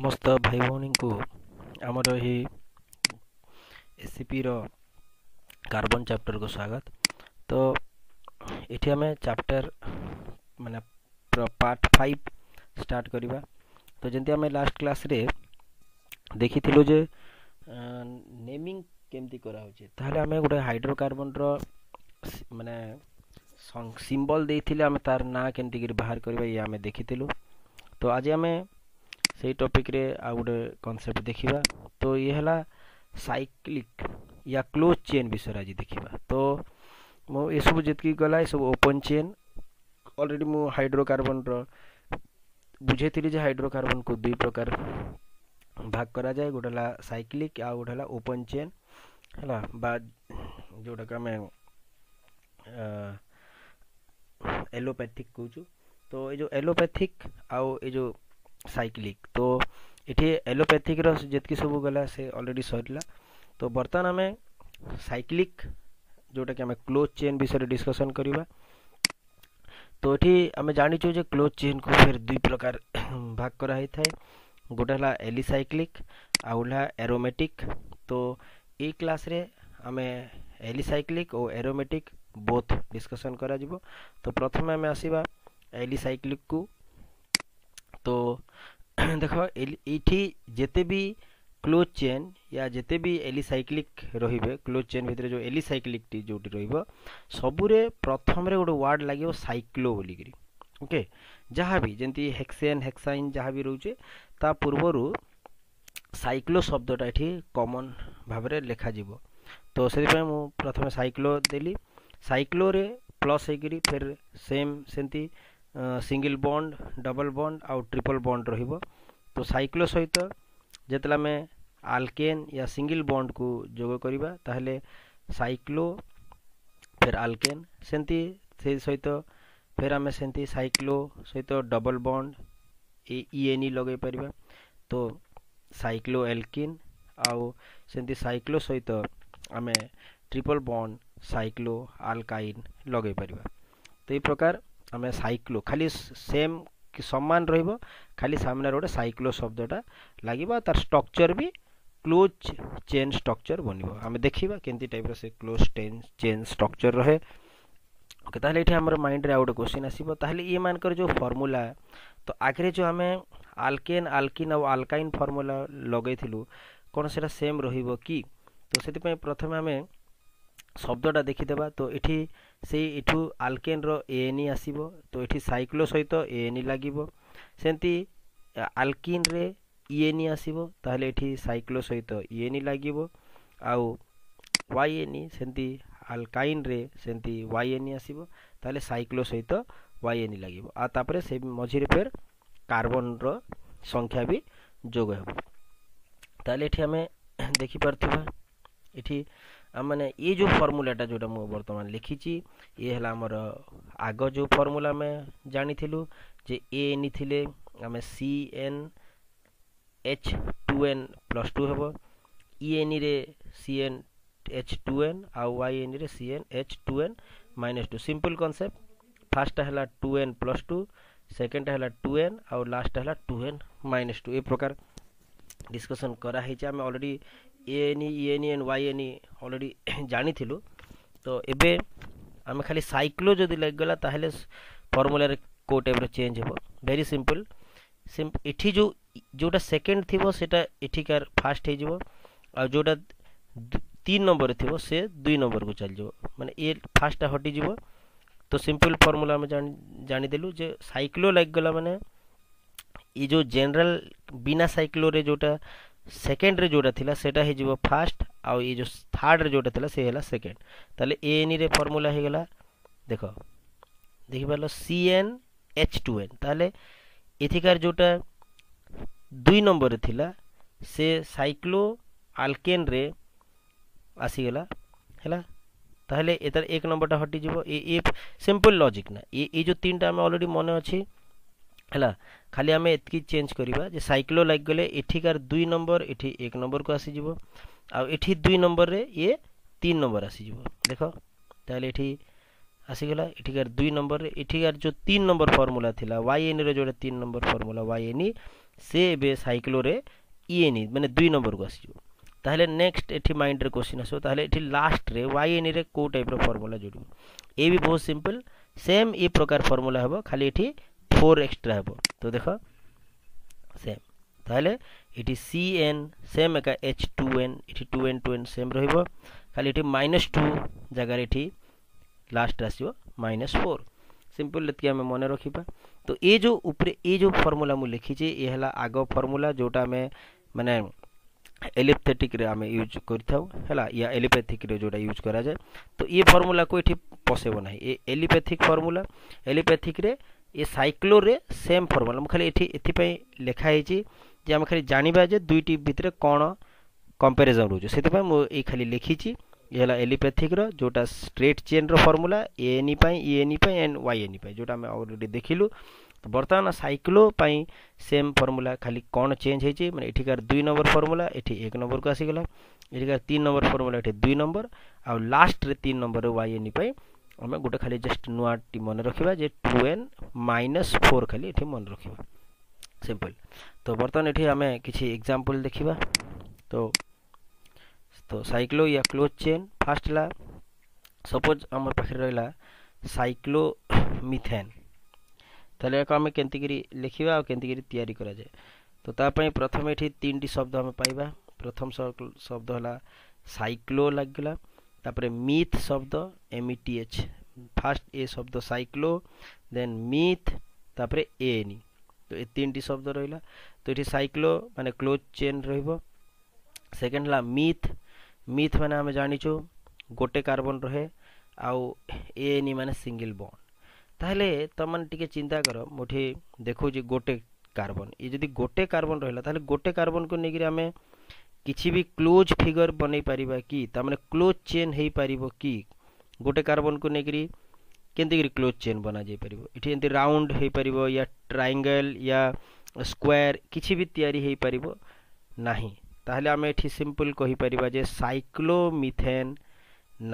ସମସ୍ତ ଭାଇ ଭଉଣୀଙ୍କୁ ଆମର ଏହି ଏସ୍ସିପିର କାର୍ବନ୍ ଚାପ୍ଟର୍କୁ ସ୍ୱାଗତ ତ ଏଠି ଆମେ ଚାପ୍ଟର୍ ମାନେ ପାର୍ଟ ଫାଇଭ୍ ଷ୍ଟାର୍ଟ କରିବା ତ ଯେମିତି ଆମେ ଲାଷ୍ଟ କ୍ଲାସ୍ରେ ଦେଖିଥିଲୁ ଯେ ନେମିଂ କେମିତି କରାହେଉଛି ତାହେଲେ ଆମେ ଗୋଟେ ହାଇଡ୍ରୋକାର୍ବନ୍ର ମାନେ ସିମ୍ବଲ୍ ଦେଇଥିଲେ ଆମେ ତାର ନାଁ କେମିତି କରି ବାହାର କରିବା ଇଏ ଆମେ ଦେଖିଥିଲୁ ତ ଆଜି ଆମେ से ଟପିକ୍ରେ आ गोटे କନସେପ୍ଟ देखा तो ये सैक्लिक या क्लोज चेन विषय आज देखा तो सब जी गला सब ओपन चेन अलरेडी मुझे हाइड्रोकार्बन रुझे थी हाइड्रोकार्बन को दुई प्रकार भाग करा जाए गोटे सैक्लिक आ गए ओपन चेन है जोटा को आम एलोपैथिक कौचु तो ये एलोपैथिक आउ जो साइक्लिक तो ये एलोपैथिक रेतक सब गला से अलरेडी सरला तो बर्तमान आम सैक्लिक जोटा कि आम क्लोज चेन विषय डिस्कसन करवा तो ये आम जाचे क्लोज चेन को फिर दुई प्रकार भाग कराई थाए गोटे है एलिसाइक्लिक आउला एरोमेटिक तो ये क्लास रे आमे एलिसाइक्लिक और एरोमेटिक बोथ डिस्कसन करा करो तो प्रथम आम आसवा एलिसाइक्लिक को तो देख ये जिते भी क्लोज चेन या जिते भी एलिसाइक्लिक रे क्लोज चेन भितर जो एलिसाइक्लिकटी जो सबुरे प्रथम गोटे वार्ड लगे सैक्लो बोलिकी ओके जहाँ भी जमी हेक्सेन हेक्साइन जहाँ भी रोचे ता पूर्वर सैक्लो शब्दटा ये कमन भाव में लेखाजी तो से प्रथम सैक्लो देली सैक्लो प्लस होकर फिर सेम सेमती सिंगल बंड डबल बंड आउ ट्रिपल बंड रो सैक्लो सहित जिते आम आलकेन या सिंगल बंड को जोग करवा सैक्लो फेर आलकेन से सहित फेर आम से सैक्लो सहित डबल बंड इन इ लगे पार तो सैक्लो एल्किन आउ से सैक्लो सहित आमे ट्रिपल बंड सैक्लो आलकाइन लगे पार तो ये प्रकार ଆମେ ସାଇକ୍ଲୋ ଖାଲି ସେମ୍ କି ସମାନ ରହିବ ଖାଲି ସାମ୍ନାରେ ଗୋଟେ ସାଇକ୍ଲୋ ଶବ୍ଦଟା ଲାଗିବ ଆଉ ତାର ଷ୍ଟ୍ରକ୍ଚର୍ ବି କ୍ଲୋଜ୍ ଚେନ୍ ଷ୍ଟ୍ରକ୍ଚର୍ ବନିବ ଆମେ ଦେଖିବା କେମିତି ଟାଇପ୍ର ସେ କ୍ଲୋଜ୍ ଚେନ୍ ଚେନ୍ ଷ୍ଟ୍ରକ୍ଚର୍ ରହେ ଓକେ ତାହେଲେ ଏଠି ଆମର ମାଇଣ୍ଡରେ ଆଉ ଗୋଟେ କ୍ୱେଶ୍ଚିନ୍ ଆସିବ ତାହେଲେ ଇଏମାନଙ୍କର ଯେଉଁ ଫର୍ମୁଲା ତ ଆଗରେ ଯେଉଁ ଆମେ ଆଲକେନ୍ ଆଲକିନ୍ ଆଉ ଆଲକାଇନ୍ ଫର୍ମୁଲା ଲଗେଇଥିଲୁ କ'ଣ ସେଇଟା ସେମ୍ ରହିବ କି ତ ସେଥିପାଇଁ ପ୍ରଥମେ ଆମେ ଶବ୍ଦଟା ଦେଖିଦେବା ତ ଏଠି ସେଇ ଏଠୁ ଆଲକେନ୍ର ଏଏନ୍ଇ ଆସିବ ତ ଏଠି ସାଇକ୍ଲୋ ସହିତ ଏଏନ୍ଇ ଲାଗିବ ସେମିତି ଆଲକିନ୍ରେ ଇଏନ୍ଇ ଆସିବ ତାହେଲେ ଏଠି ସାଇକ୍ଲୋ ସହିତ ଇଏନ୍ଇ ଲାଗିବ ଆଉ ୱାଇଏନ୍ଇ ସେମିତି ଆଲକାଇନ୍ରେ ସେମିତି ୱାଇଏନ୍ଇ ଆସିବ ତାହେଲେ ସାଇକ୍ଲୋ ସହିତ ୱାଇଏନ୍ଇ ଲାଗିବ ଆଉ ତାପରେ ସେ ମଝିରେ ଫେର୍ କାର୍ବନର ସଂଖ୍ୟା ବି ଯୋଗ ହେବ ତାହେଲେ ଏଠି ଆମେ ଦେଖିପାରୁଥିବା ଏଠି आमने ये जो फर्मूलाटा जोटा मुझे बर्तमान लिखी ये है आमर आग जो फर्मूला आम जानी जे ए एन थे आम C N H two N plus two हे इ रे C N H two N आउ वाई एन रे C N H two N minus two simple concept फास्टा है टू एन प्लस टू सेकेंडटा है टू एन आउ लास्टा है टू एन माइनस टू ए प्रकार डिस्कसन कराही आम already A N E E N E and Y N E already ଜାଣିଥିଲୁ ତ ଏବେ ଆମେ ଖାଲି ସାଇକ୍ଲୋ ଯଦି ଲାଗିଗଲା ତାହେଲେ ଫର୍ମୁଲାରେ କେଉଁ ଟାଇପ୍ର ଚେଞ୍ଜ ହେବ ଭେରି ସିମ୍ପଲ୍ ଏଠି ଯେଉଁ ଯେଉଁଟା ସେକେଣ୍ଡ ଥିବ ସେଇଟା ଏଠିକାର ଫାଷ୍ଟ ହେଇଯିବ ଆଉ ଯେଉଁଟା ତିନି ନମ୍ବରରେ ଥିବ ସେ ଦୁଇ ନମ୍ବରକୁ ଚାଲିଯିବ ମାନେ ଇଏ ଫାଷ୍ଟଟା ହଟିଯିବ ତ ସିମ୍ପଲ୍ ଫର୍ମୁଲା ଆମେ ଜାଣିଦେଲୁ ଯେ ସାଇକ୍ଲୋ ଲାଗିଗଲା ମାନେ ଏ ଯେଉଁ ଜେନେରାଲ ବିନା ସାଇକ୍ଲୋରେ ଯେଉଁଟା ସେକେଣ୍ଡରେ ଯେଉଁଟା ଥିଲା ସେଇଟା ହେଇଯିବ ଫାଷ୍ଟ ଆଉ ଏଇ ଯେଉଁ ଥାର୍ଡ଼ରେ ଯେଉଁଟା ଥିଲା ସେ ହେଲା ସେକେଣ୍ଡ ତାହେଲେ ଏ ଏନ୍ରେ ଫର୍ମୁଲା ହେଇଗଲା ଦେଖ ଦେଖିପାରିଲ C N H two N ତାହେଲେ ଏଥିକାର ଯେଉଁଟା ଦୁଇ ନମ୍ବରରେ ଥିଲା ସେ ସାଇକ୍ଲୋ ଆଲକେନ୍ରେ ଆସିଗଲା ହେଲା তাহলে এটার এক নম্বরটা হটিয়ে যাব এ এফ সিম্পল লজিক না এ এই যে তিনটা আমি অলরেডি মনে আছে ହେଲା ଖାଲି ଆମେ ଏତିକି ଚେଞ୍ଜ କରିବା ଯେ ସାଇକ୍ଲୋ ଲାଗିଗଲେ ଏଠିକାର ଦୁଇ ନମ୍ବର ଏଠି ଏକ ନମ୍ବରକୁ ଆସିଯିବ ଆଉ ଏଠି ଦୁଇ ନମ୍ବରରେ ଇଏ ତିନି ନମ୍ବର ଆସିଯିବ ଦେଖ ତାହେଲେ ଏଠି ଆସିଗଲା ଏଠିକାର ଦୁଇ ନମ୍ବରରେ ଏଠିକାର ଯେଉଁ ତିନି ନମ୍ବର ଫର୍ମୁଲା ଥିଲା ୱାଇ ଏନ୍ର ଯେଉଁଟା ତିନି ନମ୍ବର ଫର୍ମୁଲା ୱାଇ ଏନ୍ ସେ ଏବେ ସାଇକ୍ଲୋରେ ଇଏନି ମାନେ ଦୁଇ ନମ୍ବରକୁ ଆସିଯିବ ତାହେଲେ ନେକ୍ସଟ ଏଠି ମାଇଣ୍ଡରେ କ୍ୱେଶ୍ଚିନ୍ ଆସିବ ତାହେଲେ ଏଠି ଲାଷ୍ଟରେ ୱାଇ ଏନ୍ରେ କେଉଁ ଟାଇପ୍ର ଫର୍ମୁଲା ଯୋଡ଼ିବ ଏ ବି ବହୁତ ସିମ୍ପଲ୍ ସେମ୍ ଏ ପ୍ରକାର ଫର୍ମୁଲା ହେବ ଖାଲି ଏଠି फोर एक्सट्रा हे तो देख सेम तो ये सी एन सेम एक एच टू एन এটি two N two N same रही খালি এটি মাইনস টু জায়গার এটি লাস্ট আসব মাইনস सिंपल ये आम मन रखा तो ये जो उपरे ये जो फर्मूला मुझे लिखी ये है आग फर्मूला जोटा आम मैंने एलिपथेटिक आम यूज करा या एलिपैथिक जो यूज कराए तो ये फर्मूला को ये पसेब ना ये एलिपैथिक फर्मूला एलिपैथिक ଏ ସାଇକ୍ଲୋରେ ସେମ୍ ଫର୍ମୁଲା ମୁଁ ଖାଲି ଏଠି ଏଥିପାଇଁ ଲେଖା ହେଇଛି ଯେ ଆମେ ଖାଲି ଜାଣିବା ଯେ ଦୁଇଟି ଭିତରେ କ'ଣ କମ୍ପାରିଜନ୍ ରହୁଛି ସେଥିପାଇଁ ମୁଁ ଏଇ ଖାଲି ଲେଖିଛି ଇଏ ହେଲା ଏଲିପାଥିକ୍ର ଯେଉଁଟା ଷ୍ଟ୍ରେଟ୍ ଚେନ୍ର ଫର୍ମୁଲା ଏଏନ୍ଇ ପାଇଁ ଇଏନ୍ଇ ପାଇଁ ଆଣ୍ଡ ୱାଇଏନ୍ଇ ପାଇଁ ଯେଉଁଟା ଆମେ ଅଲରେଡ଼ି ଦେଖିଲୁ ବର୍ତ୍ତମାନ ସାଇକ୍ଲୋ ପାଇଁ ସେମ୍ ଫର୍ମୁଲା ଖାଲି କ'ଣ ଚେଞ୍ଜ ହେଇଛି ମାନେ ଏଠିକାର ଦୁଇ ନମ୍ବର ଫର୍ମୁଲା ଏଠି ଏକ ନମ୍ବରକୁ ଆସିଗଲା ଏଠିକାର ତିନି ନମ୍ବର ଫର୍ମୁଲା ଏଠି ଦୁଇ ନମ୍ବର ଆଉ ଲାଷ୍ଟରେ ତିନି ନମ୍ବର ୱାଇଏନ୍ଇ ପାଇଁ आम गोटे खाली जस्ट नुआटी मन रखा जे टू एन माइनस फोर खाली ये मन रखा सिंपल तो बर्तमान ये आम कि एग्जाम्पल देखा तो तो साइक्लो या क्लोज चेन फास्ट है सपोज आम पाखे रहा सैक्लो मिथेन তাহলে এখন আমি কেমতিকি লিখিবা আর কেমতিকি তৈরি করা যায় তো তাপাই প্রথমে এটি তিনটি শব্দ আমি পাইবা প্রথম শব্দ হলা সাইক্লো লাগিলা तापर मिथ शब्द M E T H first ए शब्द साइक्लो देन मिथ तापर एन तो ये तीन टी शब्द रहा तो ये साइक्लो माने क्लोज चेन सेकंड ला मिथ मिथ माने आम जानीचु गोटे कार्बन रहे आउ एन माने सिंगल बॉन्ड ताहले तमन टिके चिंता कर मुठे देखो जे गोटे कार्बन ये जदी गोटे कार्बन रहला ताहले गोटे कार्बन को लेकर आमे किसी भी क्लोज फिगर बन पार कि क्लोज चेन हो पार कि गोटे कार्बन को लेकर केमती क्लोज चेन बना जा पार ये राउंड हो पार या ट्राइंगल या स्क्वायर किसी भी तैयारी ना तो आम ये सिंपल कहीपर जे सैक्लोमिथेन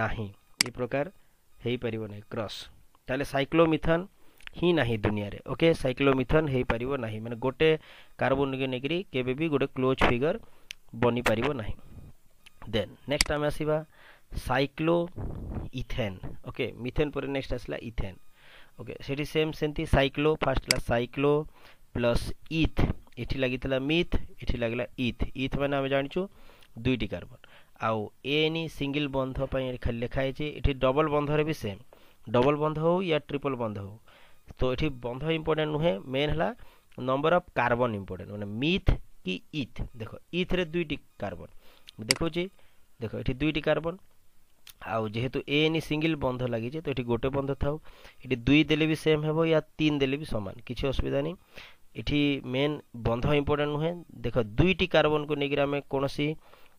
ना ये प्रकार हो पार ना क्रस तेल सैक्लोमिथन ही ना दुनिया ओके सैक्लोमिथन हो पार ना मैंने गोटे कार्बन को लेकर केवे भी गोटे क्लोज फिगर ବନିପାରିବ ନାହିଁ ଦେନ୍ ନେକ୍ସଟ ଆମେ ଆସିବା ସାଇକ୍ଲୋ ଇଥେନ୍ ଓକେ ମିଥେନ୍ ପରେ ନେକ୍ସଟ ଆସିଲା ଇଥେନ୍ ଓକେ ସେଠି ସେମ୍ ସେମିତି ସାଇକ୍ଲୋ ଫାର୍ଷ୍ଟ ହେଲା ସାଇକ୍ଲୋ ପ୍ଲସ୍ ଇଥ୍ ଏଠି ଲାଗିଥିଲା ମିଥ୍ ଏଠି ଲାଗିଲା ଇଥ୍ ଇଥ୍ ମାନେ ଆମେ ଜାଣିଛୁ ଦୁଇଟି କାର୍ବନ୍ ଆଉ ଏନି ସିଙ୍ଗିଲ୍ ବନ୍ଧ ପାଇଁ ଖାଲି ଲେଖା ହେଇଛି ଏଠି ଡବଲ୍ ବନ୍ଧରେ ବି ସେମ୍ ଡବଲ୍ ବନ୍ଧ ହଉ ୟା ଟ୍ରିପଲ୍ ବନ୍ଧ ହଉ তো এটি বন্ধ ইম্পর্টেন্ট নুহে মেন হল নম্বর অফ কার্বন ইম্পর্টেন্ট মানে মিথ कि इथ देख इथ रे दुईटी कार्बन देखिए देख ये दुईटी कार्बन आउ जेहेतु एन सिंगल बंध लगे तो ये गोटे बंध था दुई दे भी सेम हे या तीन देले भी सामान कि असुविधा नहीं मेन बंध इंपोर्टाट नुहे देख दुईट कार्बन को लेकर आम कौन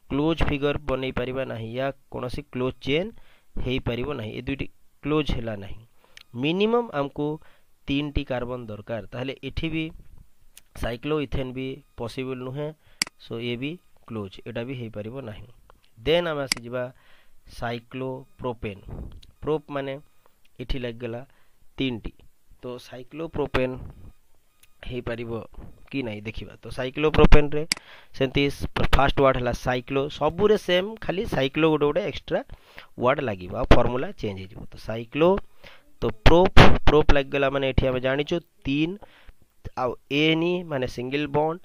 क्लोज फिगर बनई ना या कौन क्लोज चेन हो पारना ये दुईट क्लोज है मिनिमम आमको तीन टी कार्बन दरकार ये भी साइक्लोइथेन भी पसिबल नुहे सो ये भी क्लोज एटा भी हो पार ना देन आम आसीजा सैक्लोप्रोपेन प्रोप मान यगला तीन टी तो सैक्लोप्रोपेन हो पार कि ना देखा तो प्रोपेन से फास्ट वार्ड है सैक्लो सबुरे सेम खाली सैक्लो गोटे गोटे एक्सट्रा वार्ड लगे आ फर्मूला चेंज हो तो सैक्लो तो प्रोप प्रोप लगला मानने जानचु तीन ଆଉ ଏଏନ୍ଇ ମାନେ ସିଙ୍ଗିଲ୍ ବଣ୍ଡ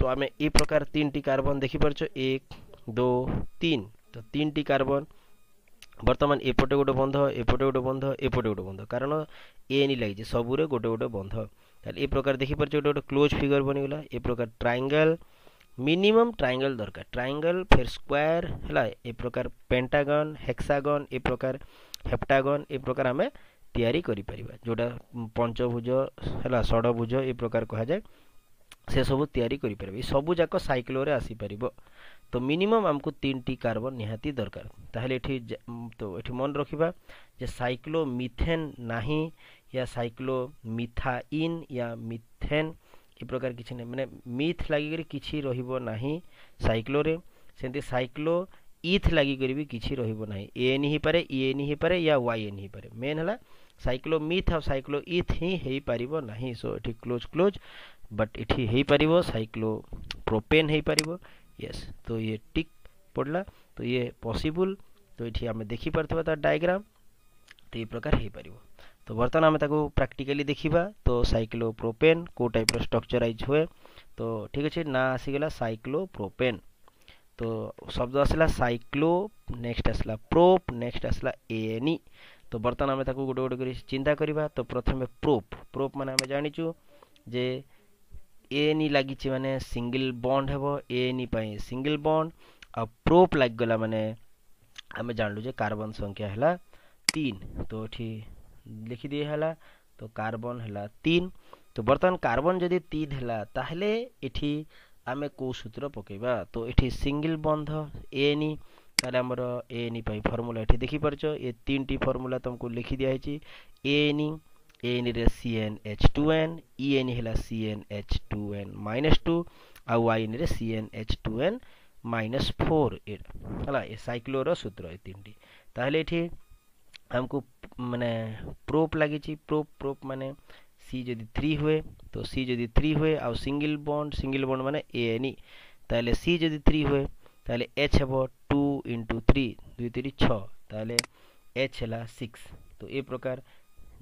ତ ଆମେ ଏ ପ୍ରକାର ତିନିଟି କାର୍ବନ୍ ଦେଖିପାରୁଛ ଏକ ଦୁଇ ତିନି ତ ତିନିଟି କାର୍ବନ୍ ବର୍ତ୍ତମାନ ଏପଟେ ଗୋଟେ ବନ୍ଧ ଏପଟେ ଗୋଟେ ବନ୍ଧ ଏପଟେ ଗୋଟେ ବନ୍ଧ କାରଣ ଏଏନ୍ଇ ଲାଗିଛି ସବୁରେ ଗୋଟେ ଗୋଟେ ବନ୍ଧ ତାହେଲେ ଏ ପ୍ରକାର ଦେଖିପାରୁଛ ଗୋଟେ ଗୋଟେ କ୍ଲୋଜ୍ ଫିଗର୍ ବନିଗଲା ଏ ପ୍ରକାର ଟ୍ରାଏଙ୍ଗଲ୍ ମିନିମମ୍ ଟ୍ରାଏଙ୍ଗଲ୍ ଦରକାର ଟ୍ରାଏଙ୍ଗଲ୍ ଫେର୍ ସ୍କୋୟାର୍ ହେଲା ଏ ପ୍ରକାର ପେଣ୍ଟାଗନ୍ ହେକ୍ସାଗନ୍ ଏ ପ୍ରକାର ହେପ୍ଟାଗନ୍ ଏ ପ୍ରକାର ଆମେ तैयारी जोटा पंचभुज है षड़भुज ए प्रकार कह जाए से सब या सबूक सैक्ल आसीपर तो मिनिमम आमको तीन टी कार्बन निहाती दरकार तो ये मन रखा जे सैक्लो मिथेन ना या सैक्लो मिथा या मिथेन ये प्रकार कि मैंने मिथ लग कि रहा सैक्लो से सैक्लो इथ लगिक भी कि रही एन ही पारे इन ही पारे या वाई एन ही मेन है साइक्लोमिथ और साइक्लोइथ ही पार ना सो ये क्लोज क्लोज बट इटिपर साइक्लो प्रोपेन हो पार यस तो ये टिक पड़ला तो ये पॉसिबल तो ये आम देखिपर थ डायग्राम तो ये प्रकार हो पार तो बर्तमान आम प्राक्टिकाली देखा तो साइक्लो प्रोपेन को टाइप रक्चराइज हुए तो ठीक अच्छे ना आसीगला साइक्लो प्रोपेन तो शब्द आसला साइक्लो नेक्स्ट आसला प्रोप नेक्स्ट आसला एएनई तो बर्तन आम गोटे गोटे चिंता करने तो प्रथम प्रोप प्रोप मान आम जानचु जे एन ई लगी मानने सिंगल बंड हे एन सिंगल बंड आ प्रोप लगला मानने आम जानलुजे कार्बन संख्या है तीन तो ये लिखी है तो कार्बन है तीन तो बर्तन कार्बन जदि तीन है ये आम कौ सूत्र पकेबा तो ये सिंगल बंध एनी ତାହେଲେ ଆମର ଏଏନ୍ଇ ପାଇଁ ଫର୍ମୁଲା ଏଠି ଦେଖିପାରୁଛ ଏ ତିନିଟି ଫର୍ମୁଲା ତୁମକୁ ଲେଖି ଦିଆହେଇଛି ଏଏନ୍ଇ ଏଏନ୍ଇରେ C N H two n ଇଏନ୍ ହେଲା C N H two n minus two ଆଉ ୱାଇନ୍ରେ C N H two n minus four ହେଲା ଏ ସାଇକ୍ଲୋର ସୂତ୍ର ଏ ତିନିଟି ତାହେଲେ ଏଠି ଆମକୁ ମାନେ ପ୍ରୋପ୍ ଲାଗିଛି ପ୍ରୋପ୍ ପ୍ରୋପ୍ ମାନେ सी जदि थ्री हुए तो सी जदि थ्री हुए आउ सिंगल बॉन्ड सिंगल बॉन्ड माने ए एन ई ताले सी जदि थ्री हुए ताले एच हे इंटु थ्री दुई तीन छह एच है सिक्स तो ये प्रकार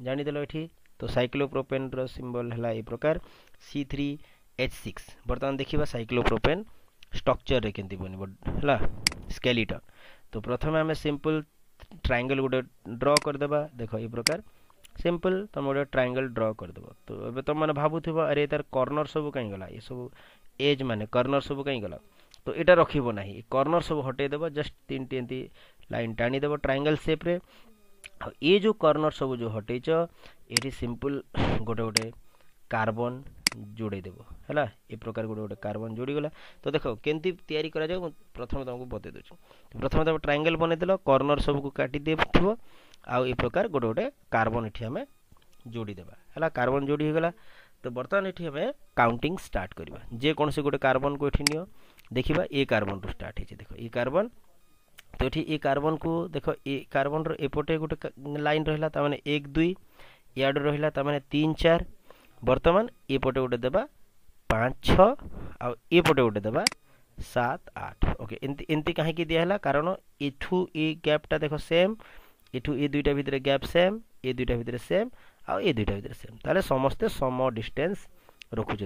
जानदेल ये तो साइक्लोप्रोपेन रिम्बल है प्रकार सी थ्री एच सिक्स बर्तमान देखा साइक्लोप्रोपेन स्ट्रक्चर के बन है स्केलीटन तो प्रथम आम सिंपल ट्राएंगल गोटे ड्र करदे देख य प्रकार सिंपल तुम गोटे ट्राइंगल ड्र करदे तो तुम मैंने भावु अरे तार कर्णर सब कहीं गला ये सब एज मान कर्णर सब कहीं गला তো এটা ରଖିବ ନାହିଁ କର୍ଣ୍ଣର ସବୁ ହଟେଇ ଦେବ ଜଷ୍ଟ ତିନିଟି ଏମିତି ଲାଇନ୍ ଟାଣିଦେବ ଟ୍ରାଙ୍ଗେଲ୍ ସେପ୍ରେ ଆଉ ଏ ଯେଉଁ କର୍ଣ୍ଣର ସବୁ ଯେଉଁ ହଟେଇଛ ଏଠି ସିମ୍ପଲ୍ ଗୋଟେ ଗୋଟେ କାର୍ବନ୍ ଯୋଡ଼େଇ ଦେବ ହେଲା ଏ ପ୍ରକାର ଗୋଟେ ଗୋଟେ କାର୍ବନ୍ ଯୋଡ଼ିଗଲା ତ ଦେଖ କେମିତି ତିଆରି କରାଯାଏ ମୁଁ ପ୍ରଥମେ ତୁମକୁ ବତେଇ ଦେଉଛି ପ୍ରଥମେ ତୁମେ ଟ୍ରାଙ୍ଗେଲ୍ ବନେଇଦେଲ କର୍ଣ୍ଣର ସବୁକୁ କାଟି ଦେଇଥିବ ଆଉ ଏ ପ୍ରକାର ଗୋଟେ ଗୋଟେ କାର୍ବନ୍ ଏଠି ଆମେ ଯୋଡ଼ିଦେବା ହେଲା କାର୍ବନ୍ ଯୋଡ଼ି ହେଇଗଲା ତ ବର୍ତ୍ତମାନ ଏଠି ଆମେ କାଉଣ୍ଟିଂ ଷ୍ଟାର୍ଟ କରିବା ଯେକୌଣସି ଗୋଟେ କାର୍ବନ୍କୁ ଏଠି ନିଅ देखा ए कार्बन रु स्टार्ट हो देख ए कार्बन तो ये ए कार्बन को देख ए कार्बन रपटे गोटे लाइन रहा ताने एक दुई ইয়াডু রহিলা তার তিন চার বর্তমান এপটে গোটে দেবা পাঁচ ছ আপটে গোটে দেবা সাত আট ওকে এমতি এমতি কাহিকি দিয়া হল কারণ এঠু এই গ্যাপটা দেখ সেম এঠু এ দুইটা ভিতরে গ্যাপ সেম এ দুইটা ভিতরে সেম আ দুইটা ভিতরে সেম তাহলে সমস্তে সম ডিস্টেন্স रखुच्च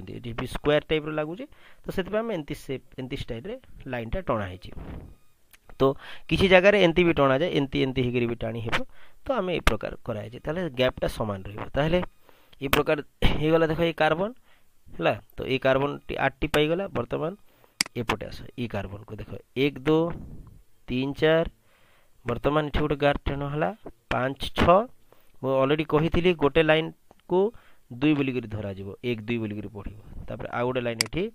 स्क्वयर टाइप रगुच तो से टाइप लाइन टाइम हो तो किसी जगह एमती भी टणा जाए एमती एमती होकर भी टाणी हो तो आम ये प्रकार कराए तो गैपटा सामान रहा ये प्रकार हो देख ये कार्बन है तो ये कार्बन आठ टी पाईला बर्तमान एपटे आस ये कार्बन को देख एक दो तीन चार बर्तमान ये गोटे गार्ड टेण है पाँच छलरेडी कही गोटे लाइन को दुई बोलिक धर जा एक दुई बोलिक पढ़ आ गए लाइन ये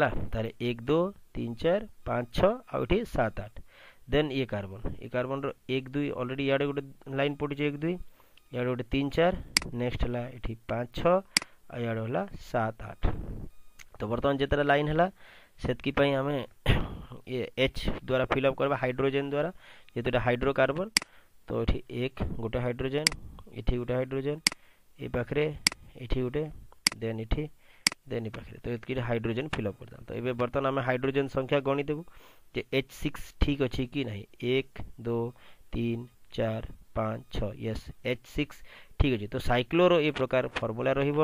है एक दो तीन चार पाँच छः आठ सात आठ देन ये कार्बन ये कार्बन एक दुई अलरेडी इे गोटे लाइन पड़ी एक दुई इन तीन चार नेक्स्ट है ये पाँच छः इे सात आठ तो बर्तमान जिते लाइन है से आम ये एच द्वारा फिलअप करवा हाइड्रोजेन द्वारा ये हाइड्रोकार्बन तो ये एक गोटे हाइड्रोजेन ये गोटे हाइड्रोजेन এই পাখে এটি গোটে দেন এটি দেন এই পাখে তো এতকি হাইড্রোজেন ফিল অপ করতাম তো এবার বর্তমান আমি হাইড্রোজেন সংখ্যা গণিদেবু যে এচ সিক্স ঠিক অছি কি না এক দু তিন চার পাঁচ ছ ইয়েস এচ সিক্স ঠিক অছি তো সাইক্লোর এই প্রকার ফর্মুলা রহব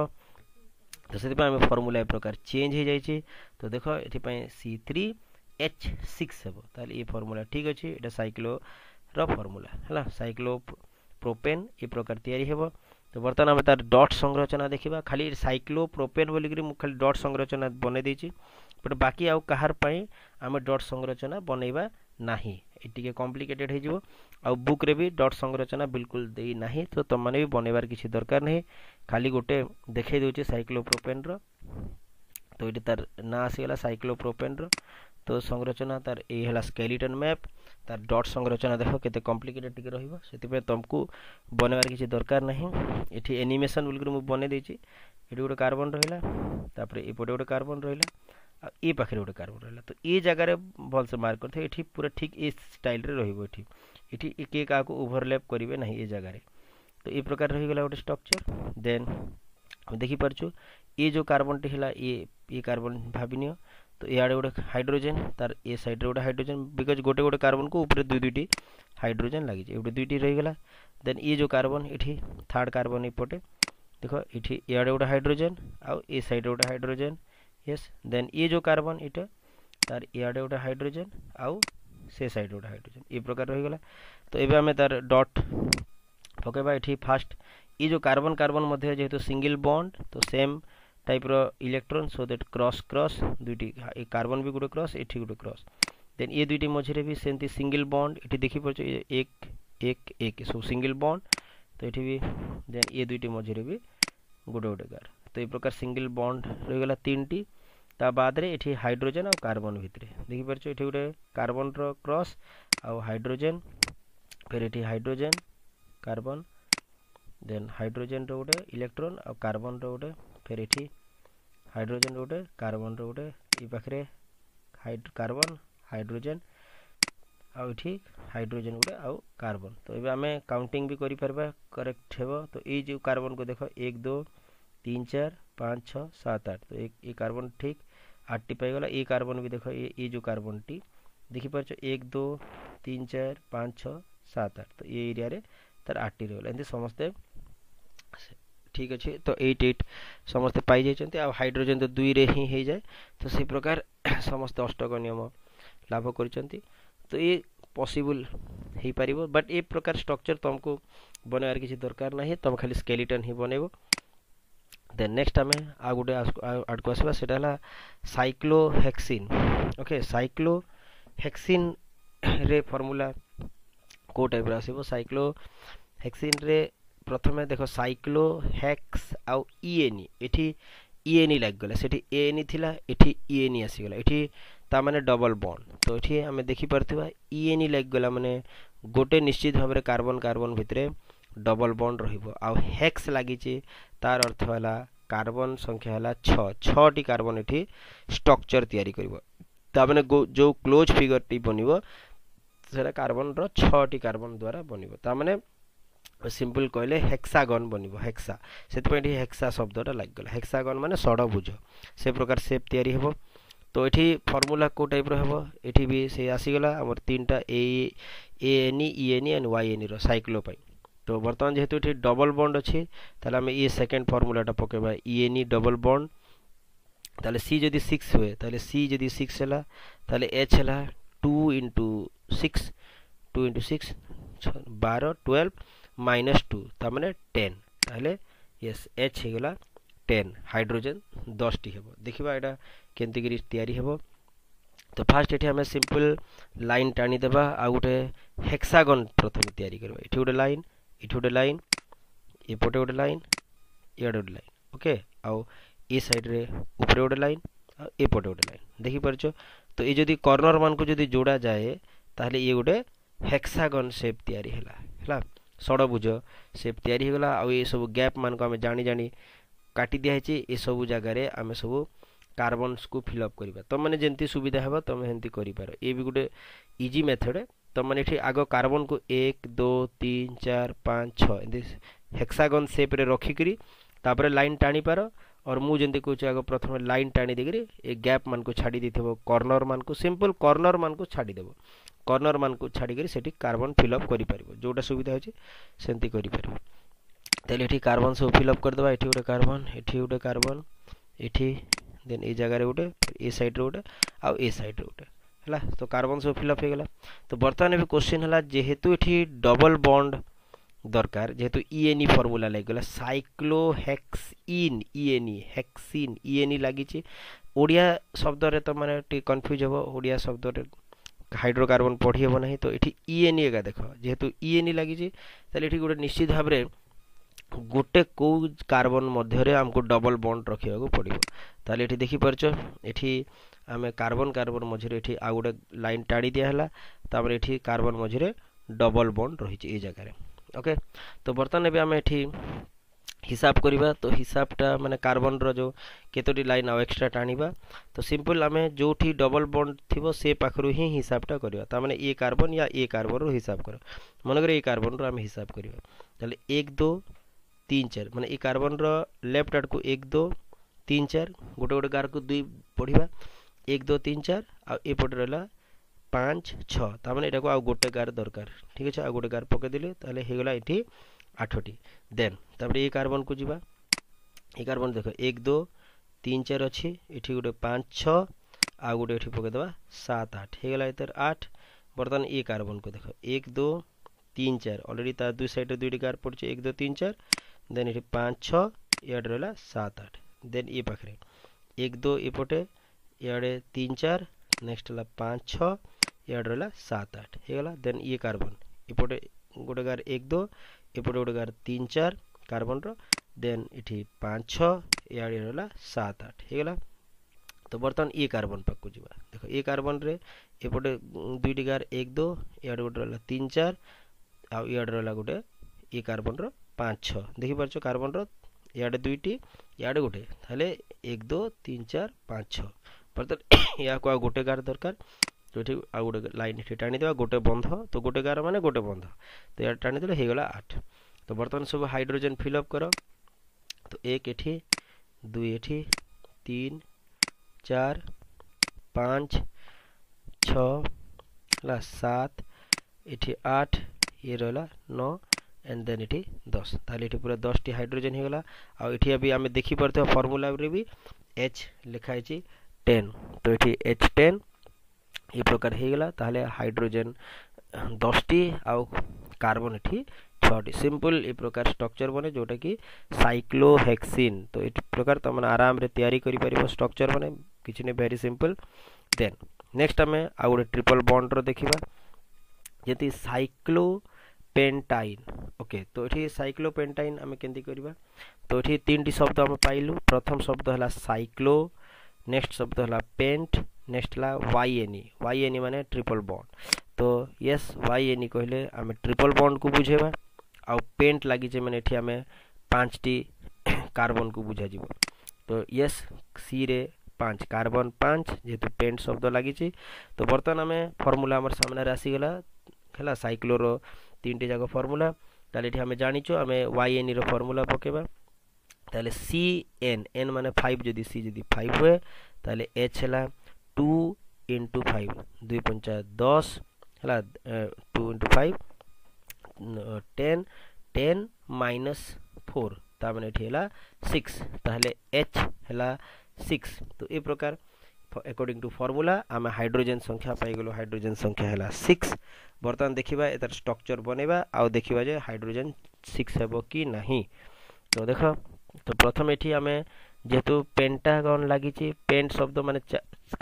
তো সেপা আমি ফর্মুলা এই প্রকার চেঞ্জ হয়ে যাইছি তো দেখ এপাই সি থ্রি এচ সিক্স হব তাহলে এই ফর্মুলা ঠিক অছি এটা সাইক্লোর ফর্মুলা হল সাইক্লো প্রোপেন এই প্রকার তৈরি হব ତ ବର୍ତ୍ତମାନ ଆମେ ତାର ଡଟ୍ ସଂରଚନା ଦେଖିବା ଖାଲି ସାଇକ୍ଲୋପ୍ରୋପେନ୍ ବୋଲିକରି ମୁଁ ଖାଲି ଡଟ୍ ସଂରଚନା ବନେଇ ଦେଇଛି ବଟ୍ ବାକି ଆଉ କାହାର ପାଇଁ ଆମେ ଡଟ୍ ସଂରଚନା ବନେଇବା ନାହିଁ ଏ ଟିକେ କମ୍ପ୍ଲିକେଟେଡ଼୍ ହେଇଯିବ ଆଉ ବୁକ୍ରେ ବି ଡଟ୍ ସଂରଚନା ବିଲକୁଲ ଦେଇନାହିଁ ତ ତୁମମାନେ ବି ବନେଇବାର କିଛି ଦରକାର ନାହିଁ ଖାଲି ଗୋଟେ ଦେଖେଇ ଦେଉଛି ସାଇକ୍ଲୋପ୍ରୋପେନ୍ର ତ ଏଇଠି ତାର ନାଁ ଆସିଗଲା ସାଇକ୍ଲୋପ୍ରୋପେନ୍ର तो संरचना तार ये हला स्केलेटन मैप तार डॉट संरचना देखो केते कॉम्प्लिकेटेड टिके रहइबो सेति पे तुमको तो बनेवार किछि दरकार नहीं एठी एनिमेशन बुलकर मु बने दै छी एडी कार्बन रहा इपटे गोटे कार्बन रहिला ये ए पाखरे कार्बन रहिला तो ए जगह भल से मार्क करथे एठी पूरा ठीक ए स्टाइल रे रहइबो एठी एठी एक एक आ को ओवरलैप करिवे नहीं ए जगह तो ए प्रकार रहिगला गोटे स्ट्रक्चर देन हम देखि परछु जो कार्बन टे हला ये ए कार्बन भावनीय तो इे गोटे हाइड्रोजेन तार ए सैड्रे गोटे हाइड्रोजेन बिकज गोटे गोटे कार्बन को उपरे दुई दुईट हाइड्रोजेन लगे गोटे दुईट रहीगला देन ये जो कार्बन इटी थर्ड कार्बन इपटे देख ये इे गोटे हाइड्रोजेन आउ ए सैड्रे गोटे हाइड्रोजेन यस देन ये जो कार्बन ये तार इे गोटे हाइड्रोजेन आउ से सैड्रे गोटे हाइड्रोजेन ये प्रकार रहीगला तो ये आम तार डट पकड़ फास्ट ये जो कार्बन कार्बन जेहेतु सिंगल बंड तो सेम टाइप्र electron so that cross cross दुईटी कार्बन भी गोटे क्रस ये गोटे क्रस देन ये दुईटी मझे भी सेमती सिंगल बंड ये देखिपच एक एक एक सब सिंगल बंड तो ये भी देन ये दुईटी मझे भी गोटे गोटे कार तो ये प्रकार सिंगल बंड रहीगला तीन टी ता बाद रे एठी हाइड्रोजन आ कार्बन भितर देखि परछ एठी गुटे कार्बन रो क्रॉस आ हाइड्रोजन फिर एठी हाइड्रोजन कार्बन देन हाइड्रोजन रो गुटे इलेक्ट्रॉन आ कार्बन रो गुटे फिर एठी ହାଇଡ୍ରୋଜେନ୍ ଗୋଟେ କାର୍ବନର ଗୋଟେ ଏଇ ପାଖରେ କାର୍ବନ ହାଇଡ୍ରୋଜେନ୍ ଆଉ ଏଠି ହାଇଡ୍ରୋଜେନ୍ ଗୋଟେ ଆଉ କାର୍ବନ ତ ଏବେ ଆମେ କାଉଣ୍ଟିଂ ବି କରିପାରିବା କରେକ୍ଟ ହେବ ତ ଏଇ ଯେଉଁ କାର୍ବନକୁ ଦେଖ ଏକ ଦୁଇ ତିନି ଚାରି ପାଞ୍ଚ ଛଅ ସାତ ଆଠ ତ ଏ କାର୍ବନ ଠିକ୍ ଆଠଟି ପାଇଗଲା ଏ କାର୍ବନ ବି ଦେଖ ଏ ଯେଉଁ କାର୍ବନଟି ଦେଖିପାରୁଛ ଏକ ଦୁଇ ତିନି ଚାରି ପାଞ୍ଚ ଛଅ ସାତ ଆଠ ତ ଏ ଏରିଆରେ ତାର ଆଠଟି ରହିଗଲା ଏମିତି ସମସ୍ତେ ঠিক আছে তো এইট এইট ସମସ୍ତେ ପାଇଯାଇଛନ୍ତି ଆଉ ହାଇଡ୍ରୋଜେନ୍ ତ ଦୁଇରେ ହିଁ ହେଇଯାଏ ତ ସେଇ ପ୍ରକାର ସମସ୍ତେ ଅଷ୍ଟକ ନିୟମ ଲାଭ କରିଛନ୍ତି ତ ଏ ପସିବୁଲ୍ ହେଇପାରିବ ବଟ୍ ଏ ପ୍ରକାର ଷ୍ଟ୍ରକ୍ଚର୍ ତୁମକୁ ବନେଇବାର କିଛି ଦରକାର ନାହିଁ ତୁମେ ଖାଲି ସ୍କେଲିଟନ୍ ହିଁ ବନେଇବ ଦେନ୍ ନେକ୍ସଟ ଆମେ ଆଉ ଗୋଟେ ଆଡ଼କୁ ଆସିବା ସେଇଟା ହେଲା ସାଇକ୍ଲୋହେକ୍ସିନ୍ ଓକେ ସାଇକ୍ଲୋହେକ୍ସିନ୍ରେ ଫର୍ମୁଲା କେଉଁ ଟାଇପ୍ର ଆସିବ ସାଇକ୍ଲୋ ହେକ୍ସିନ୍ରେ প্রথমে দেখো সাইক্লো হ্যাক্স আউ ইএনি এটি ইএনি লাগিগলা সেটি এএনি লা এটি ইএনি আসিগলা এটি তা মানে ডবল বন্ড তো এটি আমি দেখিপারা ইএনি লাগিগলা মানে গোটে নিশ্চিত ভাবে কার্বন কার্বন ভিতরে ডবল বন্ড রহব আউ হ্যাক্স লাগিছে তার অর্থ হল কার্বন সংখ্যা হল ছ ছটি কার্বন এটি স্ট্রকচর তৈরি করব তা মানে যে ক্লোজ ফিগরটি বনব সেটা কার্বনর ছটি কার্বন দ্বারা বনব তা মানে সিম্পল କହିଲେ ହେକ୍ସାଗନ୍ ବନିବ ହେକ୍ସା ସେଥିପାଇଁ ଏଠି ହେକ୍ସା ଶବ୍ଦଟା ଲାଗିଗଲା ହେକ୍ସାଗନ୍ ମାନେ ଷଡ଼ଭୁଜ ସେ ପ୍ରକାର ସେପ୍ ତିଆରି ହେବ ତ ଏଠି ଫର୍ମୁଲା କେଉଁ ଟାଇପ୍ର ହେବ ଏଠି ବି ସେ ଆସିଗଲା ଆମର ତିନିଟା ଏ ଏଏନ୍ଇ ଇଏନ୍ଇ ଆଣ୍ଡ ୱାଇଏନ୍ଇର ସାଇକ୍ଲୋ ପାଇଁ ତ ବର୍ତ୍ତମାନ ଯେହେତୁ ଏଠି ଡବଲ୍ ବଣ୍ଡ ଅଛି ତାହେଲେ ଆମେ ଇଏ ସେକେଣ୍ଡ ଫର୍ମୁଲାଟା ପକାଇବା ଇଏନ୍ଇ ଡବଲ୍ ବଣ୍ଡ ତାହେଲେ ସି ଯଦି ସିକ୍ସ ହୁଏ ତାହେଲେ ସି ଯଦି ସିକ୍ସ ହେଲା ତାହେଲେ ଏଚ୍ ହେଲା two into six two into six ବାର ଟୁଏଲ୍ଭ মাইনাস টু তার মানে টেন তাহলে এস এচ হইগলা টেন হাইড্রোজেন দশটি হব দেখিবা এটা কেমিকি তৈরি হব তো ফার্স্ট এটি আমি সিম্পল লাইন টাণিদেবা আউ গোটে হেক্সাগন প্রথমে তৈরি করবা এটি গোটে লাইন এটি গোটে লাইন এপটে গোটে লাইন ইয়াড়ে গোটে লাইন ওকে আউ এ সাইড্রে উপরে গোটে লাইন আর এপটে গোটে লাইন দেখিপারছ তো এই যদি কর্ণর মানুষ যদি যোড়া যায় তাহলে ইয়ে গোটে হেক্সাগন সেপ তৈরি হলা হলা ষড়ভুজ ସେପ୍ ତିଆରି ହୋଇଗଲା ଆଉ ଏସବୁ ଗ୍ୟାପ୍ମାନଙ୍କୁ ଆମେ ଜାଣି ଜାଣି କାଟି ଦିଆହେଇଛି ଏସବୁ ଜାଗାରେ ଆମେ ସବୁ କାର୍ବନ୍ସକୁ ଫିଲ୍ଅପ୍ କରିବା ତୁମମାନେ ଯେମିତି ସୁବିଧା ହେବ ତୁମେ ସେମିତି କରିପାର ଏ ବି ଗୋଟେ ଇଜି ମେଥଡ଼ ତୁମମାନେ ଏଠି ଆଗ କାର୍ବନ୍କୁ ଏକ ଦୁଇ ତିନି ଚାରି ପାଞ୍ଚ ଛଅ ଏମିତି ହେକ୍ସାଗନ୍ ସେପ୍ରେ ରଖିକିରି ତାପରେ ଲାଇନ୍ ଟାଣିପାର और मुझे कहे आग प्रथम लाइन टाणी देकर ये गैप मान को छाड़ी देव कर्णर मान को सिंपल कर्णर मान को छाड़देव କର୍ଣ୍ଣର ମାନଙ୍କୁ ଛାଡ଼ିକରି ସେଠି କାର୍ବନ୍ ଫିଲ୍ଅପ୍ କରିପାରିବ ଯେଉଁଟା ସୁବିଧା ହେଉଛି ସେମିତି କରିପାରିବ ତାହେଲେ ଏଠି କାର୍ବନ୍ ସବୁ ଫିଲ୍ଅପ୍ କରିଦେବା ଏଠି ଗୋଟେ କାର୍ବନ୍ ଏଠି ଗୋଟେ କାର୍ବନ୍ ଏଠି ଦେନ୍ ଏ ଜାଗାରେ ଗୋଟେ ଏ ସାଇଡ଼୍ରେ ଗୋଟେ ଆଉ ଏ ସାଇଡ଼୍ରେ ଗୋଟେ ହେଲା ତ କାର୍ବନ୍ ସବୁ ଫିଲ୍ଅପ୍ ହେଇଗଲା ତ ବର୍ତ୍ତମାନ ଏବେ କୋଶ୍ଚିନ୍ ହେଲା ଯେହେତୁ ଏଠି ଡବଲ୍ ବଣ୍ଡ ଦରକାର ଯେହେତু ଇଏନ୍ଇ ଫର୍ମୁଲା ଲାଗିଗଲା ସାଇକ୍ଲୋହେକ୍ସିନ୍ ଇଏନ୍ଇ ହେକ୍ସିନ୍ ଇଏନ୍ଇ ଲାଗିଛି ଓଡ଼ିଆ ଶବ୍ଦରେ ତ ମାନେ ଟିକେ କନଫ୍ୟୁଜ୍ ହେବ ଓଡ଼ିଆ ଶବ୍ଦରେ ହାଇଡ୍ରୋକାର୍ବନ୍ ପଢ଼ିହେବ ନାହିଁ ତ ଏଠି ଇଏନ୍ଇ ଏକା ଦେଖ ଯେହେତୁ ଇଏନ୍ଇ ଲାଗିଛି ତାହେଲେ ଏଠି ଗୋଟେ ନିଶ୍ଚିତ ଭାବରେ ଗୋଟେ କେଉଁ କାର୍ବନ୍ ମଧ୍ୟରେ ଆମକୁ ଡବଲ୍ ବଣ୍ଡ ରଖିବାକୁ ପଡ଼ିବ ତାହେଲେ ଏଠି ଦେଖିପାରୁଛ ଏଠି ଆମେ କାର୍ବନ୍ କାର୍ବନ୍ ମଝିରେ ଏଠି ଆଉ ଗୋଟେ ଲାଇନ୍ ଟାଣି ଦିଆହେଲା ତାପରେ ଏଠି କାର୍ବନ୍ ମଝିରେ ଡବଲ୍ ବଣ୍ଡ ରହିଛି ଏଇ ଜାଗାରେ ଓକେ ତ ବର୍ତ୍ତମାନ ଏବେ ଆମେ ଏଠି हिसाब करवा तो हिसाबटा मैंने कार्बन रो कतोटी लाइन आक्सट्रा टाणी तो सिंपल आम जो डबल बंड थी से पाखु ही हिसाबटा करवा मैंने ये कार्बन या ये कार्बन रो हिसाब कर मनकर ये कार्बन रो आम हिसाब करवा एक दो तीन चार मैंने ये कार्बन रेफ्ट आड़ को एक दो तीन चार गोटे गोटे गार को दुई पढ़ा एक दो तीन चार आपटे रहा पाँच छा मैंने को आ गोटे गार दरकार ठीक अच्छे आ गोटे गार पकईदे तो हो गला আঠটি দেন তাপরে এই কার্বন কু যা এই কার্বন দেখ এক দু তিন চার অছি এটি গোটে পাঁচ ছ আউ গোটে এটি পকাইদেবা সাত আট হয়ে গেল এতে আট বর্তমান এই কার্বন কু দেখ এক দু তিন চার অলরেডি তার দুই সাইডে দুইটি কার পড়ছে এক দু তিন চার দেন এটি পাঁচ ছ ইয়াডে রহলা সাত আট দেন এ পাখে এক দু এপটে ইয়াডে তিন চার নেক্সট হল পাঁচ ছ ইয়াডে রহলা সাত আট হয়ে গেল দেন ইয়ে কার্বন এপটে গোটে কার এক দু ଏପଟେ ଗୋଟେ କାହାର ତିନି ଚାରି କାର୍ବନର ଦେନ୍ ଏଠି ପାଞ୍ଚ ଛଅ ଇଆଡ଼େ ରହିଲା ସାତ ଆଠ ହେଇଗଲା ତ ବର୍ତ୍ତମାନ ଏ କାର୍ବନ ପାଖକୁ ଯିବା ଦେଖ ଏ କାର୍ବନରେ ଏପଟେ ଦୁଇଟି ଗାର ଏକ ଦୋ ଇଆଡ଼େ ଗୋଟେ ରହିଲା ତିନି ଚାରି ଆଉ ଇଆଡ଼େ ରହିଲା ଗୋଟେ ଏ କାର୍ବନର ପାଞ୍ଚ ଛଅ ଦେଖିପାରୁଛ କାର୍ବନର ଇଆଡ଼େ ଦୁଇଟି ଇଆଡ଼େ ଗୋଟେ ତାହେଲେ ଏକ ଦୋ ତିନି ଚାରି ପାଞ୍ଚ ଛଅ ବର୍ତ୍ତମାନ ଏହାକୁ ଆଉ ଗୋଟେ ଗାର ଦରକାର ଏଠି ଆଉ ଗୋଟେ ଲାଇନ୍ ଏଠି ଟାଣିଦେବା ଗୋଟେ ବନ୍ଧ ତ ଗୋଟେ ଗାର ମାନେ ଗୋଟେ ବନ୍ଧ ତ ଏଇଟା ଟାଣିଦେଲେ ହେଇଗଲା ଆଠ ତ ବର୍ତ୍ତମାନ ସବୁ ହାଇଡ୍ରୋଜେନ୍ ଫିଲ୍ଅପ୍ କର ତ ଏକ ଏଠି ଦୁଇ ଏଠି ତିନି ଚାରି ପାଞ୍ଚ ଛଅ ହେଲା ସାତ ଏଠି ଆଠ ଇଏ ରହିଲା ନଅ एंड देन इटी दस ताली पूरा दस टी हाइड्रोजेन हो गला आउ इटी अभी आम देखिपारे फर्मूला भी एच लिखाई टेन तो ये एच टेन ଏ ପ୍ରକାର ହେଇଗଲା ତାହେଲେ ହାଇଡ୍ରୋଜେନ୍ ଦଶଟି ଆଉ କାର୍ବନ୍ ଏଠି ছটি সিম্পল এই প্রকার স্ট্রকচর বনে যেটা কি সাইক্লোহেক্সিন তো এই প্রকার তুমি আরামে তৈরি করে পার স্ট্রকচর মানে কিছু নেই ভেরি সিম্পল দেন নেক্সট আমি আউ গোটে ট্রিপল বন্ডর দেখা যেটি সাইক্লোপেন্টাইন ওকে তো এটি সাইক্লোপেন্টাইন আমি কেমি করা তো এটি তিনটি শব্দ আমি পাইলু প্রথম শব্দ হল সাইক্লো নেক্সট শব্দ হল পেন্ট नेक्स्ट है वाईएनि वाईएनि मान ट्रिपल बंड तो ये वाईएनि कहले आम ट्रिपल बंड को बुझेबा आ पेंट लगे मैंने आम पांच टी कार्बन को बुझा जा तो ये सी रे पाँच कार्बन पाँच जेहेतु पेंट शब्द लगी तो बर्तन आम फर्मूला आम सामने आसीगला है सैक्लोर तीन टी जाक फर्मूला तालीठी आम जाचु आम वाईएनि फर्मूला पकेबा तेल सी एन एन मान फाइव जदि सी जी फाइव हुए तेल एच है टू इंटु फाइव दुई पंचायत दस है two into five ten ten minus four तामने सिक्स तेल एच है सिक्स तो ये प्रकार अकॉर्डिंग टू फर्मूला आम हाइड्रोजेन संख्या पाइल हाइड्रोजेन संख्या है सिक्स बर्तमान देखा यार स्ट्रक्चर बनवा आ देखा जे हाइड्रोजेन सिक्स हे कि तो देख तो प्रथम ये आम যেহেতু পেন্টাগন লাগিছে পেন্ট শব্দ মানে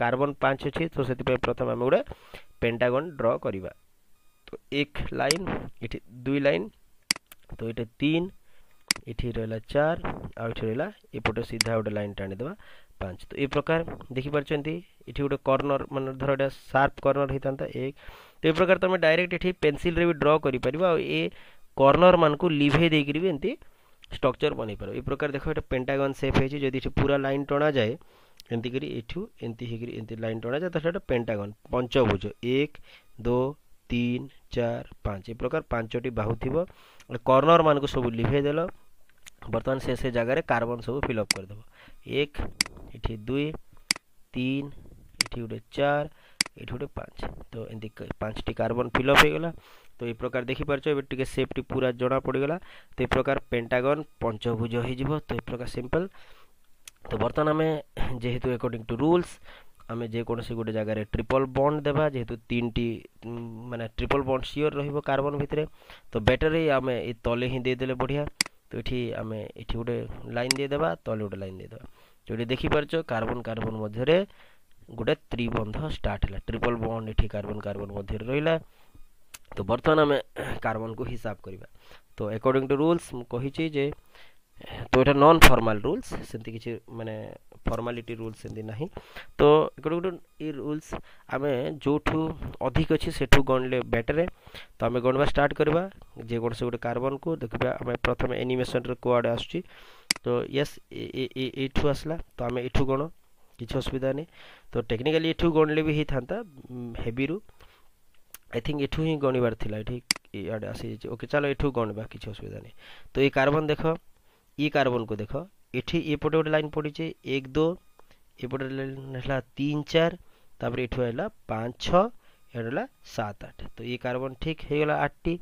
কার্বন পাঁচ অছি তো সেই প্রথমে আমি গোটে পেন্টাগন ড্র করা তো এক লাইন এটি দুই লাইন তো এটা তিন এটি রহলা চার আঠি রহলা এপটে সিধা গোটে লাইন টাণিদেবা পাঁচ তো এই প্রকার দেখিপারছেন এটি গোটে কর্ণর মানে ধর এটা সার্প কর্ণর হয়ে থাকে এক তো এই প্রকার তুমি ডাইরেক্ট এটি পেনসিলরে বি ড্র করে পার এ কর্ণর মানুষ লিভে দিয়ে এমতি স্ট্রকচর বনাইপার এই প্রকার দেখ এটা পেন্টাগন সেপ হয়েছে যদি এটি পুরা লাইন টনা যায় এমতি করি এঠু এমতি হইকি এমতি লাইন টনা যায় তাহলে এটা পেন্টাগন পঞ্চভুজ এক দো তিন চার পাঁচ এই প্রকার পাঁচটি বাহু থিব কর্ণর মানুষ সবু লিভাই দেল বর্তমান সে সে জায়গায় কার্বন সবু ফিল আপ করে দেব এক এটি দুই তিন এটি গোটে চার এটি গোটে পাঁচ তো এমতি পাঁচটি কার্বন ফিল আপ হয়ে গলা तो ए प्रकार देखिपारछ एबे टिके पूरा जना पड़गला तो ए प्रकार पेंटागन पंचभुज हो तो ए प्रकार सिंपल तो बर्तमान आम जेहेतु अकॉर्डिंग टू रूल्स आम जेकोसी गोटे जगार ट्रिपल बंड देवा जेहतु तीन टी मानने ट्रिपल बंड सीओर रार्बन भितर तो बेटर ही आम ये तले ही देदेले बढ़िया तो ये आम ये गोटे लाइन देदेवा तले गोटे लाइन देदेवा जोटे देखिपारछ कार्बन कार्बन मध्य गोटे त्रिबंध स्टार्ट ट्रिपल बंड ये कार्बन कार्बन मध्य रहा তো ବର୍ତ୍ତମାନ ଆମେ କାର୍ବନକୁ ହିସାବ କରିବା ତ ଏକର୍ଡ଼ିଂ ଟୁ ରୁଲ୍ସ ମୁଁ କହିଛି ଯେ ତ ଏଇଟା ନନ୍ ଫର୍ମାଲ୍ ରୁଲ୍ସ ସେମିତି କିଛି ମାନେ ଫର୍ମାଲିଟି ରୁଲ୍ସ ସେମିତି ନାହିଁ ତ ଏକର୍ଡ଼ିଂ ଟୁ ଇ ରୁଲ୍ସ ଆମେ ଯେଉଁଠୁ ଅଧିକ ଅଛି ସେଠୁ ଗଣିଲେ ବେଟର୍ ତ ଆମେ ଗଣିବା ଷ୍ଟାର୍ଟ କରିବା ଯେକୌଣସି ଗୋଟେ କାର୍ବନକୁ ଦେଖିବା ଆମେ ପ୍ରଥମେ ଆନିମେସନ୍ରେ କୁଆଡ଼େ ଆସୁଛି ତ ୟେସ୍ ଏଇଠୁ ଆସିଲା ତ ଆମେ ଏଠୁ ଗଣ କିଛି ଅସୁବିଧା ନାହିଁ ତ ଟେକ୍ନିକାଲି ଏଠୁ ଗଣିଲେ ବି ହେଇଥାନ୍ତା ହେଭିରୁ आई थिंक एठू ही गणवार था ये ଇଆଡ଼େ ଆସିଯାଇଛି ଓକେ ଚାଲ ଏଠୁ ଗଣିବା କିଛି ଅସୁବିଧା ନାହିଁ ତ ଏ କାର୍ବନ୍ ଦେଖ ଏ କାର୍ବନ୍କୁ ଦେଖ ଏଠି ଏପଟେ ଗୋଟେ ଲାଇନ୍ ପଡ଼ିଛି ଏକ ଦୋ ଏପଟେ ହେଲା ତିନ ଚାର ତାପରେ ଏଠୁ ହେଲା ପାଞ୍ଚ ଛଅ ଏଠୁ ହେଲା ସାତ ଆଠ ତ ଏ କାର୍ବନ୍ ଠିକ୍ ହେଇଗଲା ଆଠଟି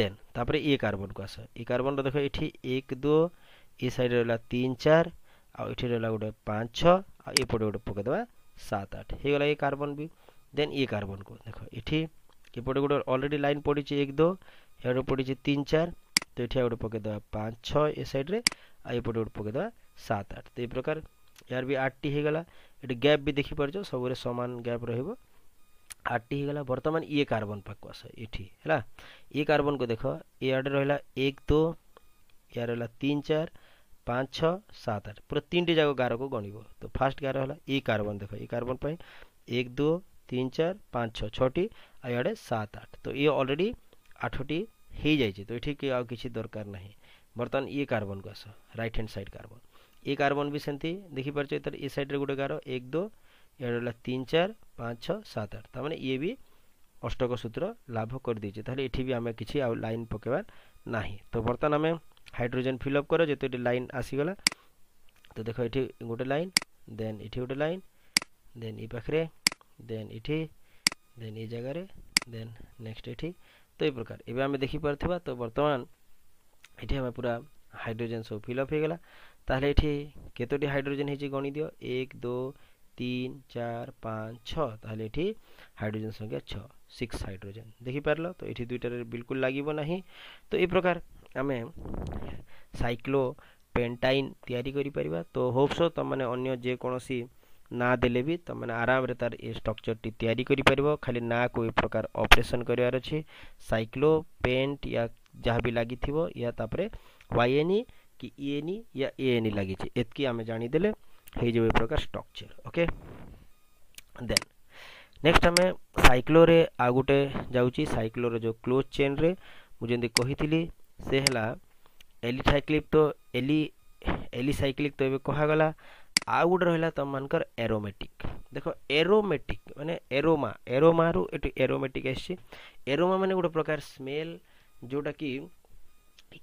ଦେନ୍ ତାପରେ ଏ କାର୍ବନ୍କୁ ଆସ ଏ କାର୍ବନ୍ର ଦେଖ ଏଠି ଏକ ଦୋ ଏ ସାଇଡ଼୍ରେ ରହିଲା ତିନ ଚାର ଆଉ ଏଠି ରହିଲା ଗୋଟେ ପାଞ୍ଚ ଛଅ ଆଉ ଏପଟେ ଗୋଟେ ପକାଇଦେବା ସାତ ଆଠ ହେଇଗଲା ଏ କାର୍ବନ୍ ବି ଦେନ୍ ଏ କାର୍ବନ୍କୁ ଦେଖ ଏଠି ଏପଟେ ଗୋଟେ ଅଲରେଡ଼ି ଲାଇନ୍ ପଡ଼ିଛି ଏକ ଦୋ ଏଆଡ଼େ ପଡ଼ିଛି ତିନି ଚାରି ତ ଏଠି ଆଉ ଗୋଟେ ପକାଇଦେବା ପାଞ୍ଚ ଛଅ ଏ ସାଇଡ଼୍ରେ ଆଉ ଏପଟେ ଗୋଟେ ପକାଇଦେବା ସାତ ଆଠ ତ ଏ ପ୍ରକାର ଏହାର ବି ଆଠଟି ହେଇଗଲା ଏଠି ଗ୍ୟାପ୍ ବି ଦେଖିପାରୁଛ ସବୁରେ ସମାନ ଗ୍ୟାପ୍ ରହିବ ଆଠଟି ହେଇଗଲା ବର୍ତ୍ତମାନ ଇଏ କାର୍ବନ୍ ପାଖକୁ ଆସ ଏଠି ହେଲା ଇଏ କାର୍ବନ୍କୁ ଦେଖ ଇଆଡ଼େ ରହିଲା ଏକ ଦୋ ଇଆଡ଼େ ରହିଲା ତିନି ଚାରି ପାଞ୍ଚ ଛଅ ସାତ ଆଠ ପୁରା ତିନିଟି ଯାକ ଗାରକୁ ଗଣିବ ତ ଫାର୍ଷ୍ଟ ଗାର ହେଲା ଇ କାର୍ବନ୍ ଦେଖ ଇ କାର୍ବନ୍ ପାଇଁ ଏକ ଦୁ ତିନି ଚାରି ପାଞ୍ଚ ଛଅ ଛଅଟି आड़े सात आठ तो ये अलरेडी आठटी हो जाए तो ये आई दरकार नहीं बर्तमान ये कार्बन को आस रईट हैंड सैड कार्बन ये कार्बन भी सेमती देखिपार ये सैड्रे गोटे गार एक दो इला तीन चार पाँच छः सात आठ तम मैंने ये भी अष्टक सूत्र लाभ कर देखे भी आम कि लाइन पकेबार ना तो बर्तमान आम हाइड्रोजेन फिलअप कर जो लाइन आसीगला तो देख य गोटे लाइन देन ये गोटे लाइन देन ये देन देन ये जगह देन नेक्स्ट ये तो ये प्रकार ये आम देखिपरि तो बर्तमान ये आम पूरा हाइड्रोजेन सब फिलअप होगा তাহলে এটি কতটি হাইড্রোজেন হয়েছে গণি দিও এক দু তিন চার পাঁচ ছ তাহলে এটি হাইড্রোজেন সংখ্যা ছ সিক্স হাইড্রোজেন দেখিপারল তো এটি দুইটার বিলকুল লাগিব না তো এই প্রকার আমি সাইক্লো পেন্টাইন তৈরি করে পার তো হোপসো তোমাদের অন্য যেকোনসি ना दे तुम तो आराम तार ये स्ट्रक्चर टी या खाली ना कोई प्रकार अपरेसन कर सैक्लो पेन्ट या जहाँ भी लगे या वाइएनि e कि इएनि e e या एएनि लगे एतक आम जाणीदे प्रकार स्ट्रक्चर ओके दे नेक्स्ट आम सैक्लोरे आ गोटे जाऊँगी सैक्लोर जो क्लोज चेन रे मुझे कही से है एलिथाइक्लिक तो एली एलिसाइक्लिक तो ये तो कहगला ଆଉ ଗୋଟେ ରହିଲା ତମମାନଙ୍କର ଏରୋମେଟିକ୍ ଦେଖ ଏରୋମେଟିକ୍ ମାନେ ଏରୋମା ଏରୋମାରୁ ଏଠି ଏରୋମେଟିକ୍ ଆସିଛି ଏରୋମା ମାନେ ଗୋଟେ ପ୍ରକାର ସ୍ମେଲ୍ ଯେଉଁଟାକି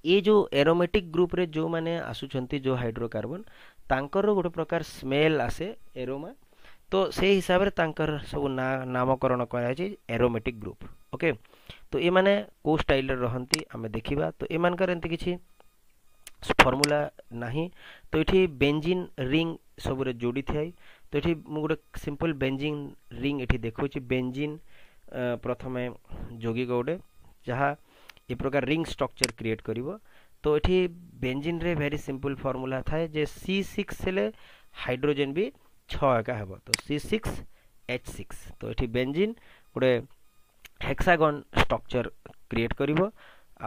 ଏ ଯେଉଁ ଏରୋମେଟିକ୍ ଗ୍ରୁପ୍ରେ ଯେଉଁମାନେ ଆସୁଛନ୍ତି ଯେଉଁ ହାଇଡ୍ରୋକାର୍ବନ୍ ତାଙ୍କର ଗୋଟେ ପ୍ରକାର ସ୍ମେଲ୍ ଆସେ ଏରୋମା ତ ସେଇ ହିସାବରେ ତାଙ୍କର ସବୁ ନାଁ ନାମକରଣ କରାଯାଇଛି ଏରୋମେଟିକ୍ ଗ୍ରୁପ୍ ଓକେ ତ ଏମାନେ କେଉଁ ଷ୍ଟାଇଲ୍ରେ ରହନ୍ତି ଆମେ ଦେଖିବା ତ ଏମାନଙ୍କର ଏମିତି କିଛି ଫର୍ମୁଲା ନାହିଁ ତ ଏଠି ବେଞ୍ଜିନ୍ ରିଙ୍ଗ୍ ସବୁରେ ଯୋଡ଼ିଥାଏ ତ ଏଠି ମୁଁ ଗୋଟେ ସିମ୍ପଲ୍ ବେଞ୍ଜିନ୍ ରିଙ୍ଗ୍ ଏଠି ଦେଖାଉଛି ବେଞ୍ଜିନ୍ ପ୍ରଥମେ ଯୌଗିକ ଗୋଟେ ଯାହା ଏ ପ୍ରକାର ରିଙ୍ଗ୍ ଷ୍ଟ୍ରକ୍ଚର୍ କ୍ରିଏଟ୍ କରିବ ତ ଏଠି ବେଞ୍ଜିନ୍ରେ ଭେରି ସିମ୍ପଲ୍ ଫର୍ମୁଲା ଥାଏ ଯେ ସି ସିକ୍ସ ହେଲେ ହାଇଡ୍ରୋଜେନ୍ ବି ଛଅ ଏକା ହେବ ତ ସି ସିକ୍ସ ଏଚ୍ ସିକ୍ସ ତ ଏଠି ବେଞ୍ଜିନ୍ ଗୋଟେ ହେକ୍ସାଗନ୍ ଷ୍ଟ୍ରକ୍ଚର୍ କ୍ରିଏଟ୍ କରିବ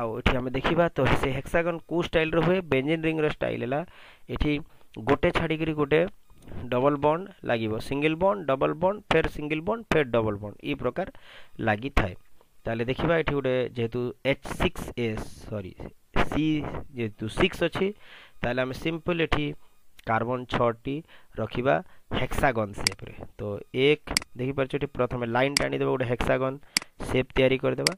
ଆଉ ଏଠି ଆମେ ଦେଖିବା ତ ସେ ହେକ୍ସାଗନ୍ କେଉଁ ଷ୍ଟାଇଲ୍ର ହୁଏ ବେଞ୍ଜିନ୍ ରିଙ୍ଗ୍ର ଷ୍ଟାଇଲ୍ ହେଲା ଏଠି ଗୋଟେ ଛାଡ଼ିକିରି ଗୋଟେ ଡବଲ୍ ବଣ୍ଡ ଲାଗିବ ସିଙ୍ଗିଲ୍ ବଣ୍ଡ ଡବଲ୍ ବଣ୍ଡ ଫେର୍ ସିଙ୍ଗିଲ୍ ବଣ୍ଡ ଫେର୍ ଡବଲ୍ ବଣ୍ଡ ଏ ପ୍ରକାର ଲାଗିଥାଏ ତାହେଲେ ଦେଖିବା ଏଠି ଗୋଟେ ଯେହେତୁ ଏଚ୍ ସିକ୍ସ ଏ ସରି ସି ଯେହେତୁ ସିକ୍ସ ଅଛି ତାହେଲେ ଆମେ ସିମ୍ପଲ୍ ଏଠି କାର୍ବନ୍ ଛଅଟି ରଖିବା ହେକ୍ସାଗନ୍ ସେପ୍ରେ ତ ଏକ ଦେଖିପାରୁଛ ଏଠି ପ୍ରଥମେ ଲାଇନ୍ ଟାଣିଦେବା ଗୋଟେ ହେକ୍ସାଗନ୍ ସେପ୍ ତିଆରି କରିଦେବା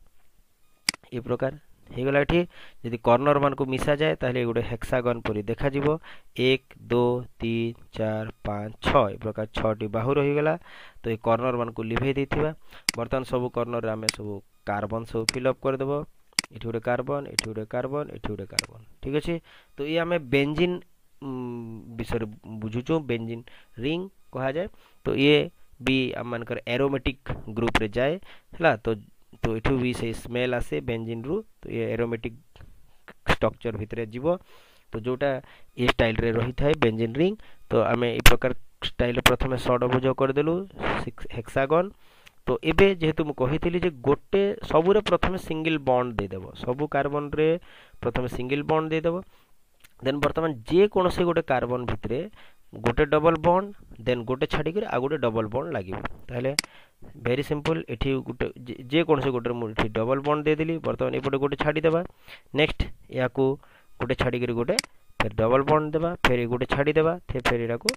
ଏ ପ୍ରକାର ହେଇଗଲା ଏଠି ଯଦି କର୍ଣ୍ଣରମାନଙ୍କୁ ମିଶାଯାଏ ତାହେଲେ ଗୋଟେ ହେକ୍ସାଗନ୍ ପରି ଦେଖାଯିବ ଏକ ଦୁଇ ତିନି ଚାରି ପାଞ୍ଚ ଛଅ ଏ ପ୍ରକାର ଛଅଟି ବାହୁ ରହିଗଲା ତ ଏ କର୍ଣ୍ଣରମାନଙ୍କୁ ଲିଭେଇ ଦେଇଥିବା ବର୍ତ୍ତମାନ ସବୁ କର୍ଣ୍ଣରରେ ଆମେ ସବୁ କାର୍ବନ ସବୁ ଫିଲ୍ଅପ୍ କରିଦେବ ଏଠି ଗୋଟେ କାର୍ବନ ଏଠି ଗୋଟେ କାର୍ବନ ଏଠି ଗୋଟେ କାର୍ବନ ଠିକ୍ ଅଛି ତ ଇଏ ଆମେ ବେଞ୍ଜିନ୍ ବିଷୟରେ ବୁଝୁଛୁ ବେଞ୍ଜିନ୍ ରିଙ୍ଗ କୁହାଯାଏ ତ ଇଏ ବି ଆମମାନଙ୍କର ଏରୋମେଟିକ୍ ଗ୍ରୁପରେ ଯାଏ ହେଲା ତ তো ଏଠୁ ବି ସେଇ ସ୍ମେଲ୍ ଆସେ ବେଞ୍ଜିନ୍ରୁ ତ ଏ ଏରୋମେଟିକ୍ ଷ୍ଟ୍ରକ୍ଚର୍ ଭିତରେ ଯିବ ତ ଯେଉଁଟା ଏ ଷ୍ଟାଇଲ୍ରେ ରହିଥାଏ ବେଞ୍ଜିନ୍ ରିଙ୍ଗ୍ ତ ଆମେ ଏ ପ୍ରକାର ଷ୍ଟାଇଲ୍ରେ ପ୍ରଥମେ ସର୍ଟ ଅବଯୋଗ କରିଦେଲୁ ହେକ୍ସାଗନ୍ ତ ଏବେ ଯେହେତୁ ମୁଁ କହିଥିଲି ଯେ ଗୋଟେ ସବୁରେ ପ୍ରଥମେ ସିଙ୍ଗିଲ୍ ବଣ୍ଡ ଦେଇଦେବ ସବୁ କାର୍ବନ୍ରେ ପ୍ରଥମେ ସିଙ୍ଗିଲ୍ ବଣ୍ଡ ଦେଇଦେବ ଦେନ୍ ବର୍ତ୍ତମାନ ଯେକୌଣସି ଗୋଟେ କାର୍ବନ୍ ଭିତରେ গোটে ডবল বন্ড দেন গোটে ছাড়িকি ଆଉ ଗୋଟେ ଡବଲ୍ ବଣ୍ଡ ଲାଗିବ ତାହେଲେ ଭେରି ସିମ୍ପଲ୍ ଏଠି ଗୋଟେ ଯେକୌଣସି ଗୋଟେରେ ମୁଁ ଏଠି ଡବଲ୍ ବଣ୍ଡ ଦେଇଦେଲି ବର୍ତ୍ତମାନ ଏପଟେ ଗୋଟେ ଛାଡ଼ିଦେବା ନେକ୍ସଟ ଏହାକୁ ଗୋଟେ ଛାଡ଼ିକିରି ଗୋଟେ ଫେର୍ ଡବଲ୍ ବଣ୍ଡ ଦେବା ଫେର୍ ଗୋଟେ ଛାଡ଼ିଦେବା ଫେର୍ ଏଇଟାକୁ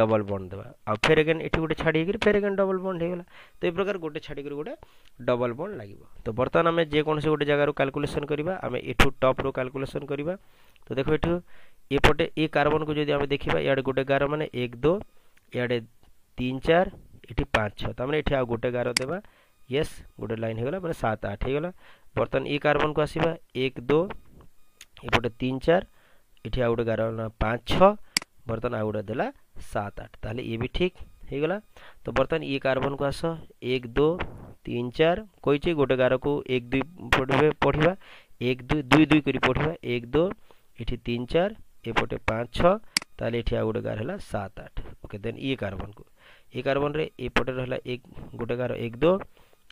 ଡବଲ୍ ବଣ୍ଡ ଦେବା ଆଉ ଫେର୍ ଏଗେନ୍ ଏଠି ଗୋଟେ ଛାଡ଼ି ହେଇକିରି ଫେର୍ ଏଗେନ୍ ଡବଲ୍ ବଣ୍ଡ ହେଇଗଲା ତ ଏ ପ୍ରକାର ଗୋଟେ ଛାଡ଼ିକିରି ଗୋଟେ ଡବଲ୍ ବଣ୍ଡ ଲାଗିବ ତ ବର୍ତ୍ତମାନ ଆମେ ଯେକୌଣସି ଗୋଟେ ଜାଗାରୁ କାଲକୁଲେସନ୍ କରିବା ଆମେ ଏଠୁ ଟପ୍ରୁ କାଲକୁଲେସନ୍ କରିବା ତ ଦେଖ ଏଠୁ एपटे ए कार्बन को जदि देखा इे गोटे गार मैंने एक दो इे तीन चार ये पाँच छः ये आ गोटे गार देवा यस गोटे लाइन गला मैंने सात आठ गला बर्तमान ए कार्बन को आसवा एक दो एपटे तीन चार ये आ गए गार पाँच छ बर्तन आ गए देला सात आठ ताल ये भी ठीक गला तो बर्तमान ये कार्बन को आस एक दो तीन चार कही गोटे गार को एक दुई पढ़ा एक दुई दुई दुई कर पढ़ा एक दो ये तीन चार एपटे पाँच छ ताले आउ गोटे गार है सात आठ ओके देन ये कार्बन को ये कार्बन रे एपटे रहा एक गोटे गार एक दो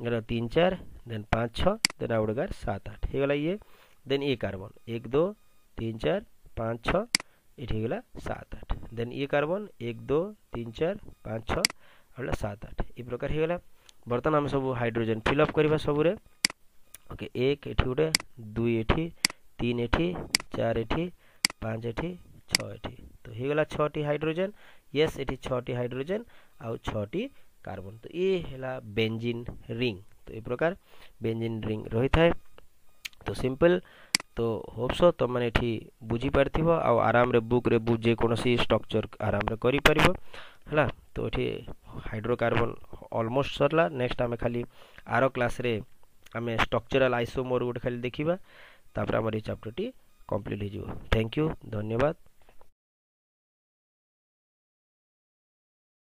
गार तीन चार देन पाँच छ देन आउ गोटे गार सात आठ होगा ये देन ये कार्बन एक दो तीन चार पाँच छ ये होगा सात आठ देन ये कार्बन एक दो तीन चार पाँच छाला सात आठ ଆଠ ଏ ପ୍ରକାର ହେଇଗଲା ବର୍ତ୍ତମାନ ଆମେ ସବୁ ହାଇଡ୍ରୋଜେନ୍ ଫିଲ୍ଅପ୍ କରିବା ସବୁରେ ଓକେ ଏକ ଏଠି ଗୋଟେ ଦୁଇ ଏଠି ତିନି ଏଠି ଚାରି ଏଠି ପାଞ୍ଚ ଏଠି ଛଅ ଏଠି ତ ହେଇଗଲା ଛଅଟି ହାଇଡ୍ରୋଜେନ୍ ୟେସ୍ ଏଠି ଛଅଟି ହାଇଡ୍ରୋଜେନ୍ ଆଉ ଛଅଟି କାର୍ବନ୍ ତ ଇଏ ହେଲା ବେଞ୍ଜିନ୍ ରିଙ୍ଗ୍ ତ ଏ ପ୍ରକାର ବେଞ୍ଜିନ୍ ରିଙ୍ଗ୍ ରହିଥାଏ ତ ସିମ୍ପଲ୍ ତ ହୋପ୍ସ ତୁମମାନେ ଏଠି ବୁଝିପାରିଥିବ ଆଉ ଆରାମରେ ବୁକ୍ରେ ଯେକୌଣସି ଷ୍ଟ୍ରକ୍ଚର୍ ଆରାମରେ କରିପାରିବ ହେଲା ତ ଏଠି ହାଇଡ୍ରୋକାର୍ବନ୍ ଅଲମୋଷ୍ଟ ସରିଲା ନେକ୍ସଟ ଆମେ ଖାଲି ଆର କ୍ଲାସ୍ରେ ଆମେ ଷ୍ଟ୍ରକ୍ଚରାଲ୍ ଆଇସୋମୋର୍ ଗୋଟେ ଖାଲି ଦେଖିବା ତାପରେ ଆମର ଏଇ ଚାପ୍ଟରଟି कॉम्प्लीट हो थैंक यू धन्यवाद